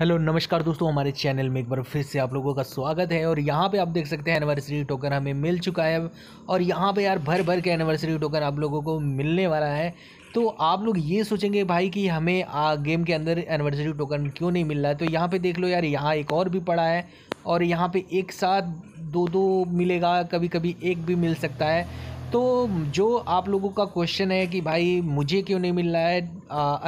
hello नमस्कार दोस्तों हमारे चैनल में एक बार फिर से आप लोगों का स्वागत है और यहाँ पे आप देख सकते हैं एनिवर्सरी टोकन हमें मिल चुका है और यहाँ पे यार भर भर के एनिवर्सरी टोकन आप लोगों को मिलने वाला है तो आप लोग ये सोचेंगे भाई कि हमें आ, गेम के अंदर एनिवर्सरी टोकन क्यों नहीं मिल रहा है तो यहाँ पर देख लो यार यहाँ एक और भी पड़ा है और यहाँ पर एक साथ दो दो मिलेगा कभी कभी एक भी मिल सकता है तो जो आप लोगों का क्वेश्चन है कि भाई मुझे क्यों नहीं मिल रहा है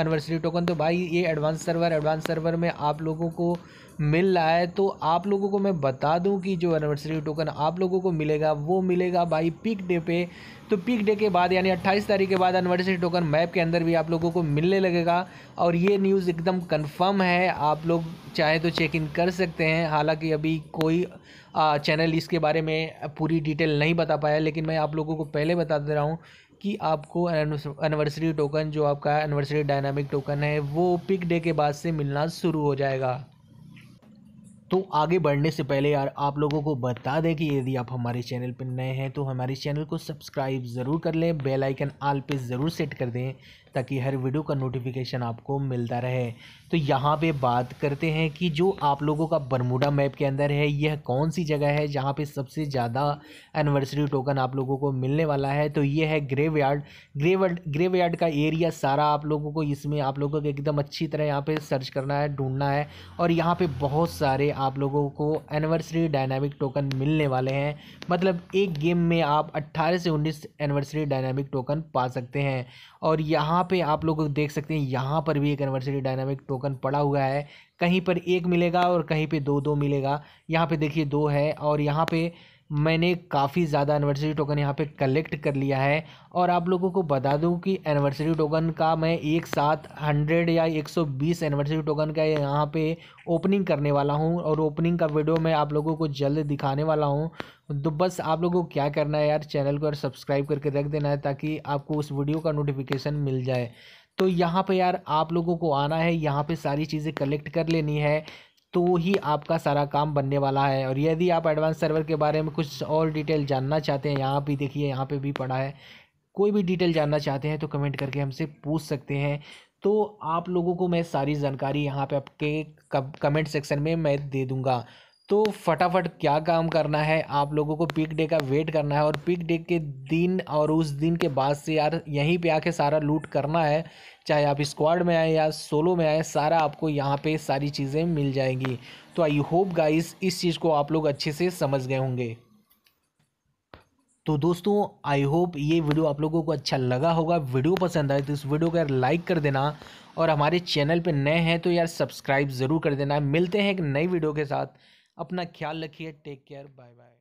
एनिवर्सरी टोकन तो भाई ये एडवांस सर्वर एडवांस सर्वर में आप लोगों को मिल रहा है तो आप लोगों को मैं बता दूं कि जो एनिवर्सरी टोकन आप लोगों को मिलेगा वो मिलेगा भाई पिक डे पे तो पिक डे के बाद यानी 28 तारीख के बाद एनिवर्सरी टोकन मैप के अंदर भी आप लोगों को मिलने लगेगा और ये न्यूज़ एकदम कंफर्म है आप लोग चाहे तो चेक इन कर सकते हैं हालांकि अभी कोई आ, चैनल इसके बारे में पूरी डिटेल नहीं बता पाया लेकिन मैं आप लोगों को पहले बता दे रहा हूँ कि आपको एनिवर्सरी टोकन जो आपका एनिवर्सरी डायनामिक टोकन है वो पिक डे के बाद से मिलना शुरू हो जाएगा तो आगे बढ़ने से पहले यार आप लोगों को बता दें कि यदि आप हमारे चैनल पर नए हैं तो हमारे चैनल को सब्सक्राइब ज़रूर कर लें बेल आइकन आल पे ज़रूर सेट कर दें ताकि हर वीडियो का नोटिफिकेशन आपको मिलता रहे तो यहाँ पे बात करते हैं कि जो आप लोगों का बरमूडा मैप के अंदर है यह कौन सी जगह है जहाँ पर सबसे ज़्यादा एनिवर्सरी टोकन आप लोगों को मिलने वाला है तो ये है graveyard grave graveyard का एरिया सारा आप लोगों को इसमें आप लोगों को एकदम अच्छी तरह यहाँ पर सर्च करना है ढूंढना है और यहाँ पर बहुत सारे आप लोगों को एनिवर्सरी डायनामिक टोकन मिलने वाले हैं मतलब एक गेम में आप 18 से 19 एनिवर्सरी डायनामिक टोकन पा सकते हैं और यहाँ पे आप लोग देख सकते हैं यहाँ पर भी एक एनिवर्सरी डायनामिक टोकन पड़ा हुआ है कहीं पर एक मिलेगा और कहीं पर दो दो मिलेगा यहाँ पर देखिए दो है और यहाँ पर मैंने काफ़ी ज़्यादा एनिवर्सरी टोकन यहाँ पे कलेक्ट कर लिया है और आप लोगों को बता दूँ कि एनिवर्सरी टोकन का मैं एक साथ हंड्रेड या एक सौ बीस एनिवर्सरी टोकन का यहाँ पे ओपनिंग करने वाला हूँ और ओपनिंग का वीडियो मैं आप लोगों को जल्द दिखाने वाला हूँ तो बस आप लोगों को क्या करना है यार चैनल को यार सब्सक्राइब करके रख देना है ताकि आपको उस वीडियो का नोटिफिकेशन मिल जाए तो यहाँ पे यार आप लोगों को आना है यहाँ पे सारी चीज़ें कलेक्ट कर लेनी है तो ही आपका सारा काम बनने वाला है और यदि आप एडवांस सर्वर के बारे में कुछ और डिटेल जानना चाहते हैं यहाँ भी देखिए यहाँ पे भी पढ़ा है कोई भी डिटेल जानना चाहते हैं तो कमेंट करके हमसे पूछ सकते हैं तो आप लोगों को मैं सारी जानकारी यहाँ पे आपके कमेंट सेक्शन में मैं दे दूँगा तो फटाफट क्या काम करना है आप लोगों को पिक डे का वेट करना है और पिक डे के दिन और उस दिन के बाद से यार यहीं पे आके सारा लूट करना है चाहे आप स्क्वाड में आए या सोलो में आए सारा आपको यहाँ पे सारी चीज़ें मिल जाएंगी तो आई होप गाइस इस चीज़ को आप लोग अच्छे से समझ गए होंगे तो दोस्तों आई होप ये वीडियो आप लोगों को अच्छा लगा होगा वीडियो पसंद आए तो इस वीडियो को यार लाइक कर देना और हमारे चैनल पे नए हैं तो यार सब्सक्राइब ज़रूर कर देना मिलते हैं एक नई वीडियो के साथ अपना ख्याल रखिए टेक केयर बाय बाय